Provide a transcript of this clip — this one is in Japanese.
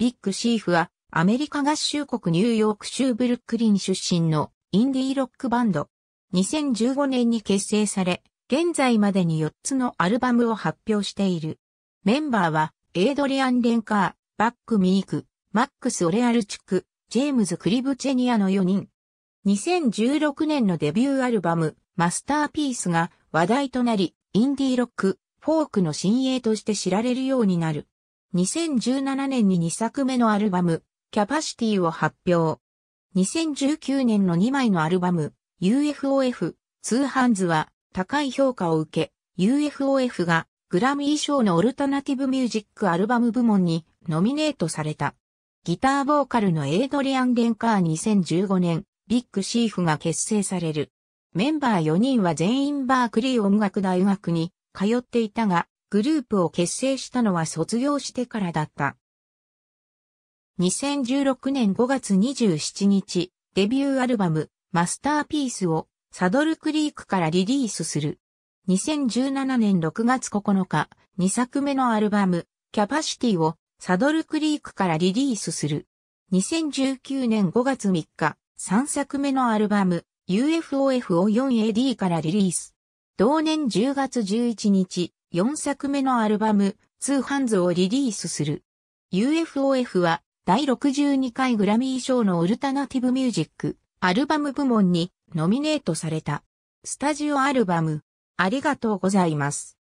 ビッグシーフはアメリカ合衆国ニューヨーク州ブルックリン出身のインディーロックバンド。2015年に結成され、現在までに4つのアルバムを発表している。メンバーは、エイドリアン・レンカー、バック・ミーク、マックス・オレアルチュク、ジェームズ・クリブチェニアの4人。2016年のデビューアルバム、マスターピースが話題となり、インディーロック、フォークの新鋭として知られるようになる。2017年に2作目のアルバム、キャパシティを発表。2019年の2枚のアルバム、UFOF、ツーハンズは高い評価を受け、UFOF がグラミー賞のオルタナティブミュージックアルバム部門にノミネートされた。ギターボーカルのエイドリアン・デンカー2015年、ビッグシーフが結成される。メンバー4人は全員バークリー音楽大学に通っていたが、グループを結成したのは卒業してからだった。2016年5月27日、デビューアルバム、マスターピースをサドルクリークからリリースする。2017年6月9日、2作目のアルバム、キャパシティをサドルクリークからリリースする。2019年5月3日、3作目のアルバム、UFOF o 4AD からリリース。同年10月11日、4作目のアルバム、ツーハンズをリリースする。UFOF は第62回グラミー賞のオルタナティブミュージック、アルバム部門にノミネートされた。スタジオアルバム、ありがとうございます。